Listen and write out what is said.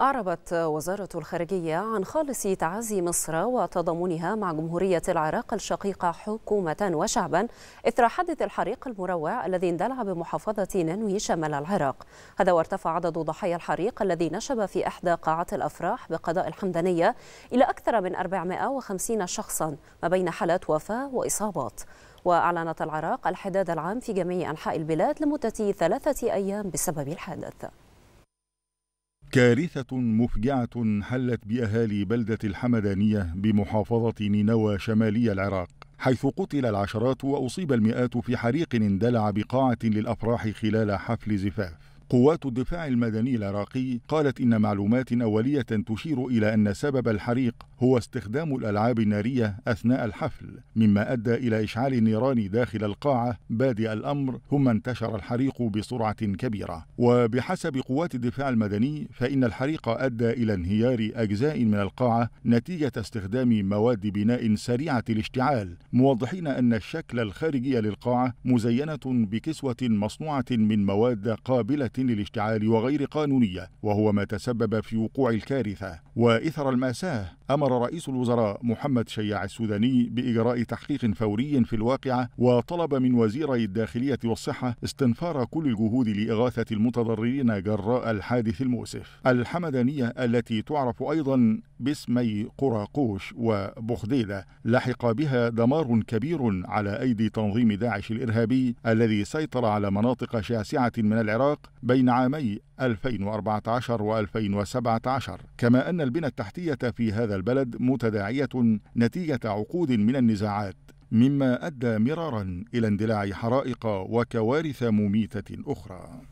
أعربت وزارة الخارجية عن خالص تعزي مصر وتضامنها مع جمهورية العراق الشقيقة حكومة وشعبا إثر حدث الحريق المروع الذي اندلع بمحافظة ننوي شمال العراق هذا وارتفع عدد ضحايا الحريق الذي نشب في إحدى قاعات الأفراح بقضاء الحمدانية إلى أكثر من 450 شخصا ما بين حالات وفاة وإصابات وأعلنت العراق الحداد العام في جميع أنحاء البلاد لمدة ثلاثة أيام بسبب الحادث كارثة مفجعة حلت بأهالي بلدة الحمدانية بمحافظة نينوى شمالي العراق حيث قتل العشرات وأصيب المئات في حريق اندلع بقاعة للأفراح خلال حفل زفاف قوات الدفاع المدني العراقي قالت إن معلومات أولية تشير إلى أن سبب الحريق هو استخدام الألعاب النارية أثناء الحفل مما أدى إلى إشعال النيران داخل القاعة بادئ الأمر ثم انتشر الحريق بسرعة كبيرة وبحسب قوات الدفاع المدني فإن الحريق أدى إلى انهيار أجزاء من القاعة نتيجة استخدام مواد بناء سريعة الاشتعال موضحين أن الشكل الخارجي للقاعة مزينة بكسوة مصنوعة من مواد قابلة للاشتعال وغير قانونية وهو ما تسبب في وقوع الكارثة وإثر المأساة أمر رئيس الوزراء محمد شياع السوداني بإجراء تحقيق فوري في الواقعة وطلب من وزيري الداخلية والصحة استنفار كل الجهود لإغاثة المتضررين جراء الحادث المؤسف الحمدانية التي تعرف أيضا باسمي قراقوش وبخديدة لحق بها دمار كبير على أيدي تنظيم داعش الإرهابي الذي سيطر على مناطق شاسعة من العراق بين عامي 2014 و 2017 كما أن البنى التحتية في هذا البلد متداعية نتيجة عقود من النزاعات مما أدى مرارا إلى اندلاع حرائق وكوارث مميتة أخرى